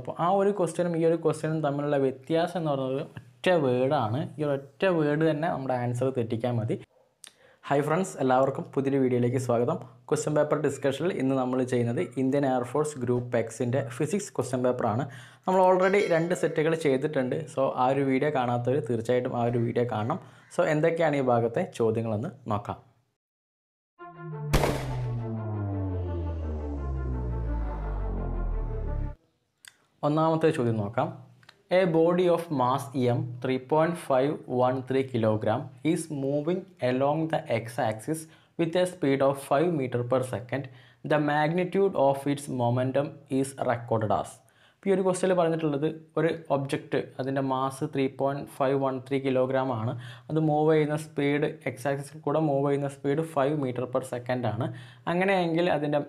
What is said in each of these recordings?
അപ്പോൾ ആ ഒരു ക്വസ്റ്റ്യനും ഈ ഒരു ക്വസ്റ്റ്യനും തമ്മിലുള്ള വ്യത്യാസം എന്ന് പറയുന്നത് ഒറ്റ വേർഡാണ് ഈ ഒറ്റ വേർഡ് തന്നെ നമ്മുടെ ആൻസർ തെറ്റിക്കാൻ മതി ഹൈ ഫ്രണ്ട്സ് എല്ലാവർക്കും പുതിയൊരു വീഡിയോയിലേക്ക് സ്വാഗതം ക്വസ്റ്റ്യൻ പേപ്പർ ഡിസ്കഷനിൽ ഇന്ന് നമ്മൾ ചെയ്യുന്നത് ഇന്ത്യൻ എയർഫോഴ്സ് ഗ്രൂപ്പ് എക്സിൻ്റെ ഫിസിക്സ് ക്വസ്റ്റ്യൻ പേപ്പറാണ് നമ്മൾ ഓൾറെഡി രണ്ട് സെറ്റുകൾ ചെയ്തിട്ടുണ്ട് സോ ആ ഒരു വീഡിയോ കാണാത്തവർ തീർച്ചയായിട്ടും ആ ഒരു വീഡിയോ കാണണം സോ എന്തൊക്കെയാണ് ഈ ഭാഗത്തെ ചോദ്യങ്ങളെന്ന് നോക്കാം ഒന്നാമത്തെ ചോദ്യം നോക്കാം a body of mass M three point five one three kilogram is moving along the X axis with a speed of five metre per second the magnitude of its momentum is record as ഈ ഒരു ക്വസ്റ്റ്യനിൽ പറഞ്ഞിട്ടുള്ളത് ഒരു object അതിൻ്റെ mass three point five one three kilogram ആണ് അത് move ചെയ്യുന്ന speed എക്സാക്സിൽ കൂടെ മൂവ് ചെയ്യുന്ന സ്പീഡ് ഫൈവ് മീറ്റർ പെർ സെക്കൻഡാണ് ആണ് അങ്ങനെയെങ്കിൽ അതിൻ്റെ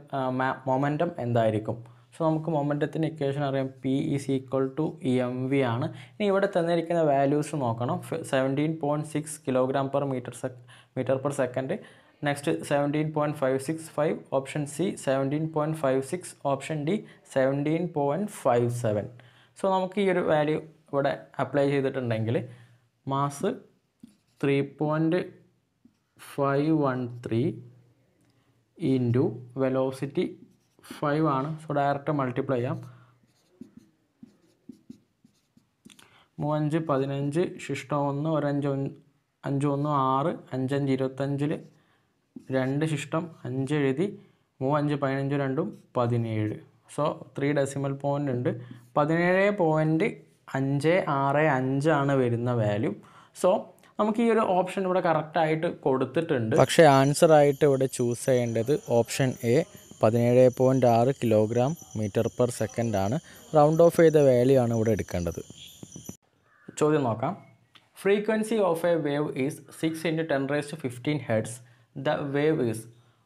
മൊമെൻറ്റം എന്തായിരിക്കും സോ നമുക്ക് മൊമെൻറ്റത്തിൻ്റെ ഇക്വേഷൻ അറിയാം P is equal to E M V ആണ് ഇനി ഇവിടെ തന്നിരിക്കുന്ന വാല്യൂസ് നോക്കണം seventeen point six kilogram per metre sec metre per second next seventeen point five six five option C seventeen point five six option D seventeen point five seven so നമുക്ക് ഈ ഒരു value ഇവിടെ apply ചെയ്തിട്ടുണ്ടെങ്കിൽ mass three point five one three into velocity five ആണ് so direct multiply ചെയ്യാം മൂവഞ്ച് പതിനഞ്ച് ശിഷ്ടം ഒന്ന് ഒരഞ്ച് അഞ്ച് ഒന്ന് ആറ് അഞ്ചഞ്ച് ഇരുപത്തഞ്ചിൽ രണ്ട് ശിഷ്ടം അഞ്ച് എഴുതി മൂവഞ്ച് പതിനഞ്ച് രണ്ടും പതിനേഴ് സോ ത്രീ ഡെസിമൽ പോയിൻ്റ് ഉണ്ട് പതിനേഴ് പോയിൻറ്റ് അഞ്ച് ആറ് അഞ്ചാണ് വരുന്ന വാല്യൂ സോ നമുക്ക് ഈ ഒരു ഓപ്ഷൻ ഇവിടെ കറക്റ്റായിട്ട് കൊടുത്തിട്ടുണ്ട് പക്ഷേ ആൻസർ ആയിട്ട് ഇവിടെ ചൂസ് ചെയ്യേണ്ടത് ഓപ്ഷൻ എ പതിനേഴ് പോയിൻ്റ് ആറ് കിലോഗ്രാം മീറ്റർ പെർ സെക്കൻഡാണ് റൗണ്ട് ഓഫ് ചെയ്ത വാല്യൂ ഇവിടെ എടുക്കേണ്ടത് ചോദ്യം നോക്കാം frequency of a wave is six into ten raise to fifteen hertz the wave is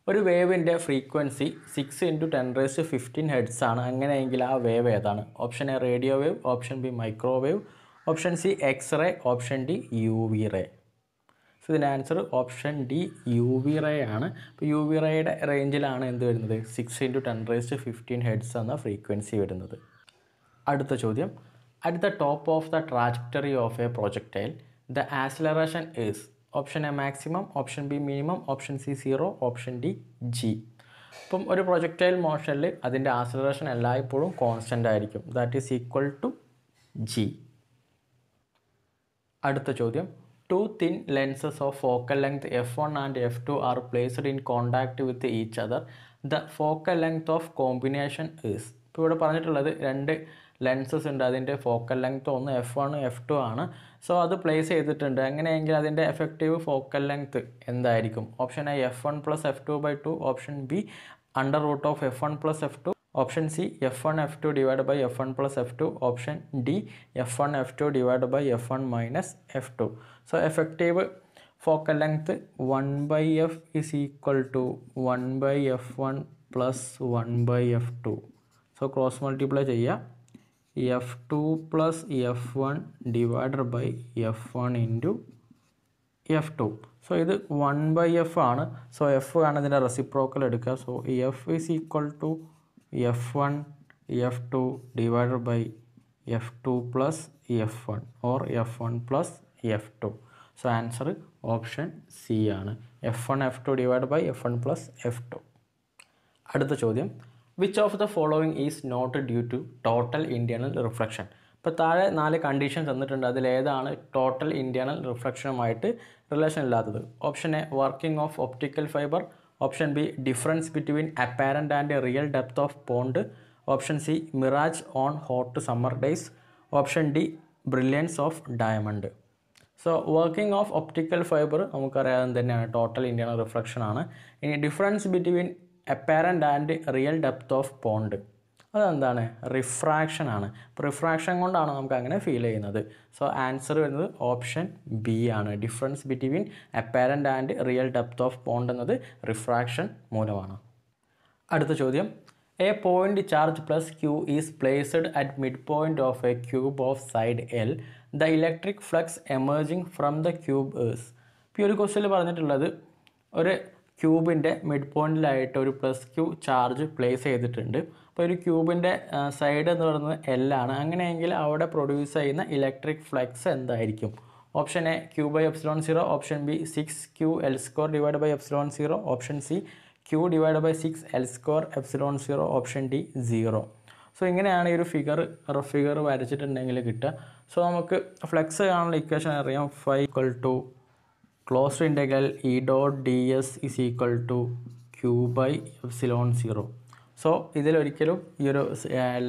ഒരു വേവിൻ്റെ frequency six into ten raise to fifteen hertz ആണ് അങ്ങനെയെങ്കിൽ ആ വേവ് ഏതാണ് option A radio wave option B microwave option C X ray option D U V ray so ഇതിൻ്റെ answer option D U V ray ആണ് അപ്പോൾ U V റേയുടെ റേഞ്ചിലാണ് എന്ത് വരുന്നത് six into ten raised fifteen hertz എന്ന frequency വരുന്നത് അടുത്ത ചോദ്യം at the top of the trajectory of a projectile the acceleration is option A maximum option B minimum option C zero option D G അപ്പം ഒരു projectile മോഷനിൽ അതിൻ്റെ acceleration എല്ലായ്പ്പോഴും constant ആയിരിക്കും that is equal to G അടുത്ത ചോദ്യം two thin lenses of focal length F one and F two are placed in contact with each other the focal length of combination is ഇപ്പോൾ ഇവിടെ പറഞ്ഞിട്ടുള്ളത് രണ്ട് lenses ഉണ്ട് അതിൻ്റെ focal length ഒന്ന് F one F two ആണ് so അത് place ചെയ്തിട്ടുണ്ട് അങ്ങനെയെങ്കിൽ അതിൻ്റെ എഫക്റ്റീവ് ഫോക്കൽ ലെങ്ത് എന്തായിരിക്കും option A F one plus F two by two option B under root of F one plus F two option C F one F two divide by F one plus F two option D F one F two divide by F one minus F two so effective focal length one by F is equal to one by F one plus one by F two so cross multiply ചെയ്യുക F two plus F one divided by F one into F two so ഇത് one by F ആണ് so F ആണ് ഇതിൻ്റെ reciprocal എടുക്കുക so F is equal to F one F two divide by F two plus F one or F one plus F two so answer option C ആണ് F one F two divide by F one plus F two അടുത്ത ചോദ്യം which of the following is not due to total internal reflection ഇപ്പോൾ താഴെ നാല് condition തന്നിട്ടുണ്ട് അതിലേതാണ് total internal റിഫ്ലക്ഷനുമായിട്ട് relation ഇല്ലാത്തത് option A working of optical fibre option B difference between apparent and real depth of pond option C mirage on hot summer days option D brilliance of diamond so working of optical fibre നമുക്കറിയാതെ തന്നെയാണ് total Indian reflection ആണ് ഇനി difference between apparent and real depth of pond അതെന്താണ് refraction ആണ് അപ്പോൾ refraction കൊണ്ടാണ് നമുക്ക് അങ്ങനെ ഫീൽ ചെയ്യുന്നത് സോ ആൻസർ വരുന്നത് ഓപ്ഷൻ ബി ആണ് difference between apparent and real depth of pond എന്നത് റിഫ്രാക്ഷൻ മൂലമാണ് അടുത്ത ചോദ്യം a point charge plus Q is placed at mid point of a cube of side L the electric flux emerging from the cube is ഇപ്പം ഈ ഒരു ക്വസ്റ്റ്യനിൽ പറഞ്ഞിട്ടുള്ളത് ഒരു ക്യൂബിൻ്റെ മിഡ് പോയിൻറ്റിലായിട്ട് ഒരു പ്ലസ് ക്യൂ ചാർജ് പ്ലേസ് ചെയ്തിട്ടുണ്ട് അപ്പോൾ ഒരു ക്യൂബിൻ്റെ സൈഡ് എന്ന് പറയുന്നത് എല്ലാണ് അങ്ങനെയെങ്കിൽ അവിടെ പ്രൊഡ്യൂസ് ചെയ്യുന്ന ഇലക്ട്രിക് ഫ്ലക്സ് എന്തായിരിക്കും option A Q by epsilon zero option B six Q L square divide by epsilon zero option C Q divide by six L square epsilon zero option D zero so ഇങ്ങനെയാണ് ഈ ഒരു figure figure വരച്ചിട്ടുണ്ടെങ്കിൽ കിട്ടുക so നമുക്ക് flex കാണുന്ന equation അറിയാം phi equal to closed integral E dot D S is equal to Q by epsilon zero so ഇതിലൊരിക്കലും ഈ ഒരു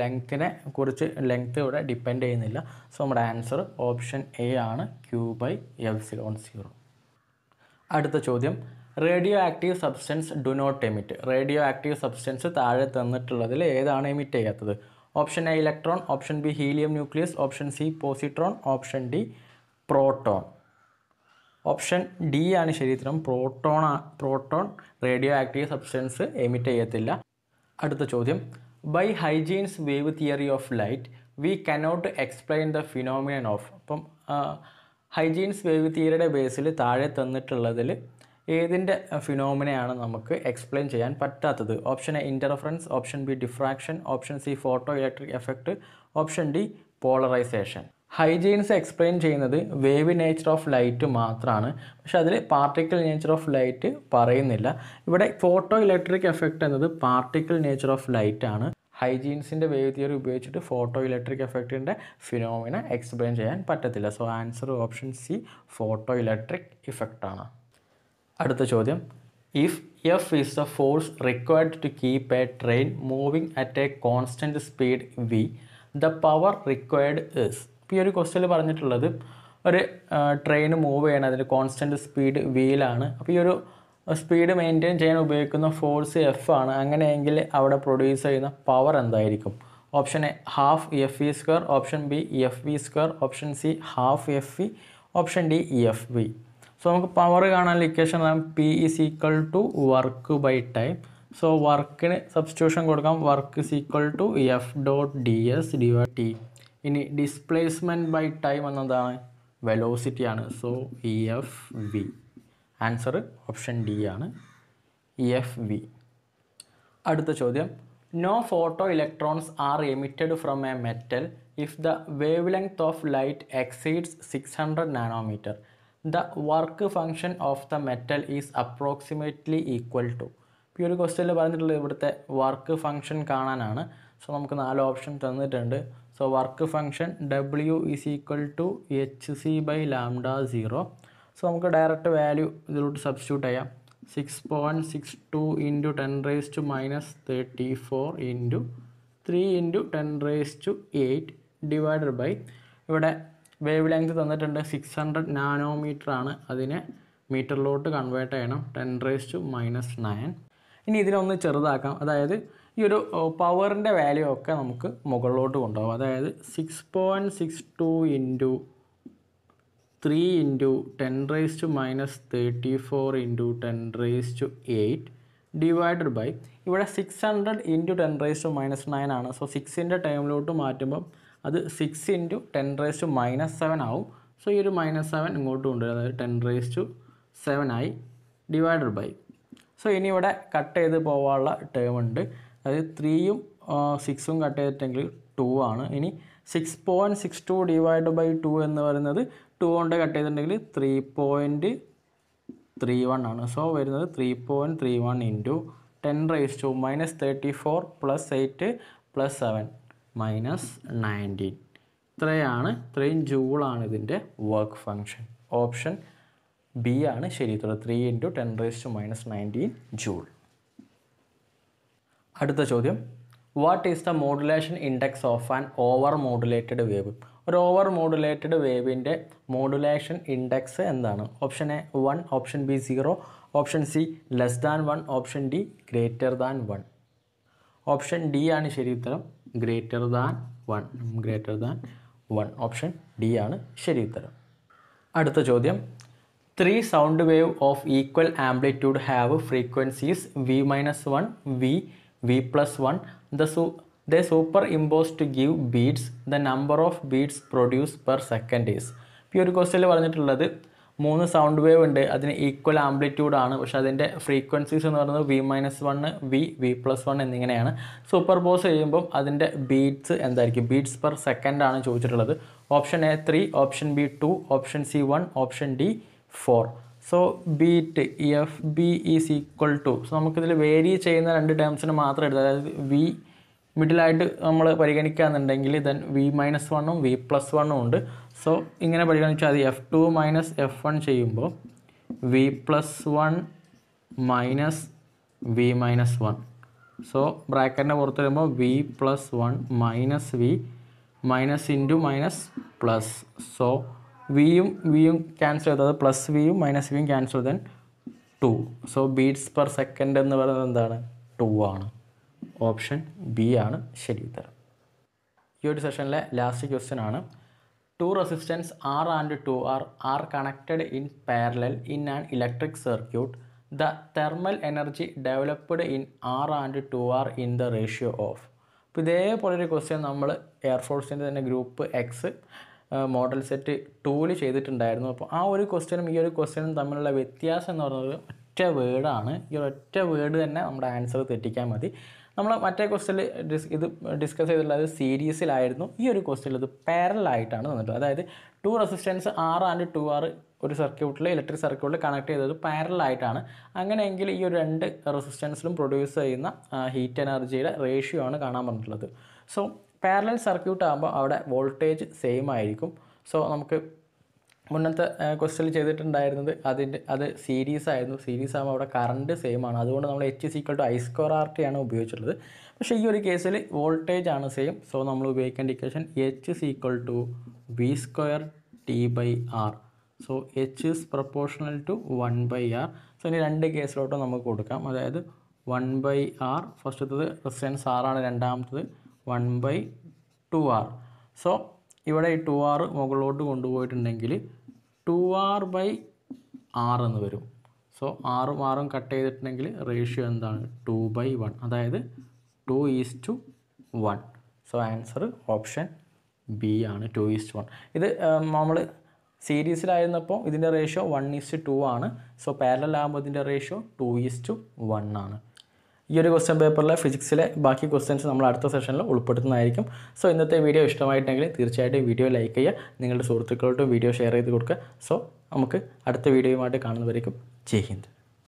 ലെങ്ത്തിനെ കുറിച്ച് ലെങ്ത്ത് ഇവിടെ ഡിപ്പെൻഡ് ചെയ്യുന്നില്ല സോ നമ്മുടെ ആൻസർ ഓപ്ഷൻ എ ആണ് ക്യൂ ബൈ എഫ്സിലോൺ സീറോ അടുത്ത ചോദ്യം radioactive substance do not emit radioactive substance താഴെ തന്നിട്ടുള്ളതിൽ ഏതാണ് എമിറ്റ് ചെയ്യാത്തത് option A electron option B helium nucleus option C positron option D proton option D ആണ് ശരീരത്തിനും proton proton radioactive substance emit ചെയ്യത്തില്ല അടുത്ത ചോദ്യം by Huygens wave theory of light we cannot explain the phenomenon of അപ്പം Huygens wave തിയറിയുടെ ബേസിൽ താഴെ തന്നിട്ടുള്ളതിൽ ഏതിൻ്റെ ഫിനോമിനയാണ് നമുക്ക് എക്സ്പ്ലെയിൻ ചെയ്യാൻ പറ്റാത്തത് option A interference option B diffraction option C photoelectric effect option D polarisation Huygens explain ചെയ്യുന്നത് wave nature of light മാത്രമാണ് പക്ഷെ അതിൽ പാർട്ടിക്കിൾ നേച്ചർ ഓഫ് ലൈറ്റ് പറയുന്നില്ല ഇവിടെ ഫോട്ടോ ഇലക്ട്രിക് എഫക്റ്റ് എന്നത് പാർട്ടിക്കിൾ നേച്ചർ ഓഫ് ലൈറ്റ് ആണ് ഹൈജീൻസിൻ്റെ wave theory ഉപയോഗിച്ചിട്ട് ഫോട്ടോ ഇലക്ട്രിക് എഫക്റ്റിൻ്റെ ഫിനോമിന എക്സ്പ്ലെയിൻ ചെയ്യാൻ പറ്റത്തില്ല so answer option C photoelectric ഇഫക്റ്റാണ് അടുത്ത ചോദ്യം if F is the force required to keep a train moving at a constant speed V the power required is ഈ ഒരു ക്വസ്റ്റ്യനിൽ പറഞ്ഞിട്ടുള്ളത് ഒരു ട്രെയിൻ മൂവ് ചെയ്യണം അതിൻ്റെ കോൺസ്റ്റൻറ്റ് സ്പീഡ് വീലാണ് അപ്പോൾ ഈ ഒരു സ്പീഡ് മെയിൻറ്റെയിൻ ചെയ്യാൻ ഉപയോഗിക്കുന്ന ഫോഴ്സ് എഫ് ആണ് അങ്ങനെയെങ്കിൽ അവിടെ പ്രൊഡ്യൂസ് ചെയ്യുന്ന പവർ എന്തായിരിക്കും option A half F E square option B F V square option C half F E option D F V so നമുക്ക് പവർ കാണാനുള്ള equation P is equal to work by time so വർക്കിന് substitution കൊടുക്കാം work is equal to F dot D S D T ഇനി displacement by time എന്നതാണ് ആണ് so E F V answer option D ആണ് E F V അടുത്ത ചോദ്യം no photo photoelectrons are emitted from a metal if the wavelength of light exceeds six hundred nanometer the work function of the metal is approximately equal to ഈ ഒരു ക്വസ്റ്റ്യനിൽ പറഞ്ഞിട്ടുള്ളത് ഇവിടുത്തെ work function കാണാനാണ് so നമുക്ക് നാല് option തന്നിട്ടുണ്ട് so work function W is equal to H C by lambda zero so നമുക്ക് ഡയറക്റ്റ് വാല്യൂ ഇതിലോട്ട് സബ്സ്റ്റ്യൂട്ട് ചെയ്യാം six point six two into ten raise to minus thirty four into three into ten raise to eight divided by ഇവിടെ wavelength തന്നിട്ടുണ്ട് six hundred nanometer ആണ് അതിനെ മീറ്ററിലോട്ട് convert ചെയ്യണം ten raise to minus nine ഇനി ഇതിനൊന്ന് ചെറുതാക്കാം അതായത് ഈ ഒരു പവറിൻ്റെ വാല്യൂ ഒക്കെ നമുക്ക് മുകളിലോട്ട് കൊണ്ടുപോകാം അതായത് six point six two into three into ten raise to minus thirty four into ten raise to eight divided by ഇവിടെ six hundred into ten raise to minus nine ആണ് സോ സിക്സിൻ്റെ ടൈമിലോട്ട് മാറ്റുമ്പം അത് six into ten raise to minus seven ആവും so ഈ ഒരു minus seven ഇങ്ങോട്ട് കൊണ്ടുവരും അതായത് ടെൻ റേസ് ടു സെവൻ ആയി ഡിവൈഡഡ് ബൈ സോ ഇനി ഇവിടെ കട്ട് ചെയ്ത് പോകാനുള്ള ടേം ഉണ്ട് അതായത് ത്രീയും സിക്സും കട്ട് ചെയ്തിട്ടെങ്കിൽ ടു ആണ് ഇനി six point six two divide by two എന്ന് പറയുന്നത് ടു കൊണ്ട് കട്ട് ചെയ്തിട്ടുണ്ടെങ്കിൽ ത്രീ പോയിൻറ്റ് ത്രീ വൺ ആണ് സോ വരുന്നത് three point three one into ten raise to minus thirty four plus eight plus seven minus nineteen ഇത്രയാണ് ഇത്രയും ജൂളാണ് ഇതിൻ്റെ work function option B ആണ് ഉത്തരം three into ten to minus nineteen joule അടുത്ത ചോദ്യം what is the modulation index of an over modulated wave ഒരു over modulated വേവിൻ്റെ modulation index എന്താണ് option A one option B zero option C less than one option D greater than one option D ആണ് ശരി ഉത്തരം greater than one greater than one option D ആണ് ശരി ഉത്തരം അടുത്ത ചോദ്യം three sound wave of equal amplitude have frequencies V minus one V V plus one the സൂ the superimpose to give beats the number of beats produce per second is ഈ ഒരു ക്വസ്റ്റ്യനിൽ പറഞ്ഞിട്ടുള്ളത് മൂന്ന് സൗണ്ട് വേവ് ഉണ്ട് അതിന് equal amplitude ആണ് പക്ഷേ അതിൻ്റെ ഫ്രീക്വൻസീസ് എന്ന് പറയുന്നത് V minus one V V plus one എന്നിങ്ങനെയാണ് സൂപ്പർ പോസ് ചെയ്യുമ്പം അതിൻ്റെ ബീറ്റ്സ് എന്തായിരിക്കും ബീറ്റ്സ് പെർ സെക്കൻഡാണ് ചോദിച്ചിട്ടുള്ളത് option A three option B two option C one option D four so beat F B is equal to so നമുക്കിതിൽ vary ചെയ്യുന്ന രണ്ട് ടേംസിന് മാത്രം എഴുതാം അതായത് വി മിഡിലായിട്ട് നമ്മൾ പരിഗണിക്കുകയാണെന്നുണ്ടെങ്കിൽ ദെൻ വി മൈനസ് വണ്ണും വി പ്ലസ് വണ്ണും ഉണ്ട് സോ ഇങ്ങനെ പരിഗണിച്ചാൽ അത് F two minus F one ചെയ്യുമ്പോൾ V plus one minus V minus one so ബ്രാക്കറ്റിൻ്റെ പുറത്ത് വരുമ്പോൾ V plus one minus V minus into minus plus so വിയും വിയും ക്യാൻസൽ ചെയ്തത് പ്ലസ് വിയും മൈനസ് വിയും cancel then two so beats per second എന്ന് പറയുന്നത് എന്താണ് ടു ആണ് ഓപ്ഷൻ ബി ആണ് ശരി ഉത്തരം ഈ ഒരു സെഷനിലെ ലാസ്റ്റ് ക്വസ്റ്റ്യൻ ആണ് two resistance R and two R R connected in parallel in an electric circuit the thermal energy developed in R and two R in the ratio of അപ്പോൾ ഇതേപോലൊരു question നമ്മൾ എയർഫോഴ്സിൻ്റെ തന്നെ ഗ്രൂപ്പ് എക്സ് മോഡൽ സെറ്റ് ടൂല് ചെയ്തിട്ടുണ്ടായിരുന്നു അപ്പോൾ ആ ഒരു ക്വസ്റ്റ്യനും ഈ ഒരു ക്വസ്റ്റ്യനും തമ്മിലുള്ള വ്യത്യാസം എന്ന് പറയുന്നത് ഒറ്റ വേർഡാണ് ഈ ഒറ്റ വേർഡ് തന്നെ നമ്മുടെ ആൻസർ തെറ്റിക്കാൻ മതി നമ്മൾ മറ്റേ ക്വസ്റ്റ്യൽ ഡിസ് ഇത് ഡിസ്കസ് ചെയ്തിട്ടുള്ളത് സീരീസിലായിരുന്നു ഈ ഒരു ക്വസ്റ്റ്യനിൽ ഇത് പാരലായിട്ടാണ് തന്നിട്ടുള്ളത് അതായത് two resistance R and two R ഒരു സർക്യൂട്ടിൽ ഇലക്ട്രിക് സർക്യൂട്ടിൽ കണക്ട് ചെയ്തത് പാരലായിട്ടാണ് അങ്ങനെയെങ്കിൽ ഈ ഒരു രണ്ട് റെസിസ്റ്റൻസിലും പ്രൊഡ്യൂസ് ചെയ്യുന്ന ഹീറ്റ് എനർജിയുടെ റേഷ്യോ ആണ് കാണാൻ പറഞ്ഞിട്ടുള്ളത് സോ പാരലൽ സർക്യൂട്ട് ആകുമ്പോൾ അവിടെ വോൾട്ടേജ് സെയിം ആയിരിക്കും സോ നമുക്ക് മുന്നത്തെ ക്വസ്റ്റ്യൻ ചെയ്തിട്ടുണ്ടായിരുന്നത് അതിൻ്റെ അത് സീരീസ് ആയിരുന്നു സീരീസ് ആകുമ്പോൾ അവിടെ കറണ്ട് സെയിം ആണ് അതുകൊണ്ട് നമ്മൾ H is equal to I square R T ആണ് ഉപയോഗിച്ചിട്ടുള്ളത് പക്ഷേ ഈ ഒരു കേസിൽ വോൾട്ടേജ് ആണ് സെയിം സോ നമ്മൾ ഉപയോഗിക്കേണ്ട equation H is equal to V square T by R so H is proportional to one by R so ഇനി രണ്ട് കേസിലോട്ടും നമുക്ക് കൊടുക്കാം അതായത് വൺ ബൈ ആർ ഫസ്റ്റത്തത് റെസിസ്റ്റൻസ് ആറാണ് രണ്ടാമത്തത് one by two R so ഇവിടെ ഈ ടു ആറ് മുകളിലോട്ട് കൊണ്ടുപോയിട്ടുണ്ടെങ്കിൽ ടു ആർ ബൈ ആർ എന്ന് വരും സോ ആറും ആറും കട്ട് ചെയ്തിട്ടുണ്ടെങ്കിൽ റേഷ്യോ എന്താണ് ടു ബൈ വൺ അതായത് two is to one so answer option B ആണ് ടു ഈസ് ടു വൺ ഇത് നമ്മൾ സീരീസിലായിരുന്നപ്പോൾ ഇതിൻ്റെ റേഷ്യോ വൺ ഈസ് ടു ആണ് സോ പാരലാകുമ്പോൾ ഇതിൻ്റെ ratio two is to one ആണ് ഈ ഒരു ക്വസ്റ്റ്യൻ പേപ്പറിലെ ഫിസിക്സിലെ ബാക്കി ക്വസ്റ്റ്യൻസ് നമ്മൾ അടുത്ത സെഷനിൽ ഉൾപ്പെടുത്തുന്നതായിരിക്കും സോ ഇന്നത്തെ വീഡിയോ ഇഷ്ടമായിട്ടെങ്കിൽ തീർച്ചയായിട്ടും വീഡിയോ ലൈക്ക് ചെയ്യുക നിങ്ങളുടെ സുഹൃത്തുക്കളോട്ടും വീഡിയോ ഷെയർ ചെയ്ത് കൊടുക്കുക സോ നമുക്ക് അടുത്ത വീഡിയോയുമായിട്ട് കാണുന്നവരേക്കും ജയ് ഹിന്ദ്